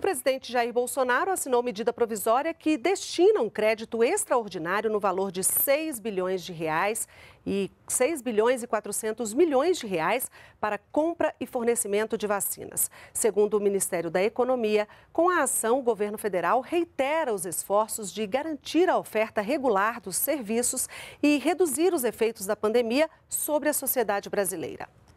O presidente Jair Bolsonaro assinou medida provisória que destina um crédito extraordinário no valor de 6 bilhões de reais e 6 bilhões e 400 milhões de reais para compra e fornecimento de vacinas. Segundo o Ministério da Economia, com a ação, o governo federal reitera os esforços de garantir a oferta regular dos serviços e reduzir os efeitos da pandemia sobre a sociedade brasileira.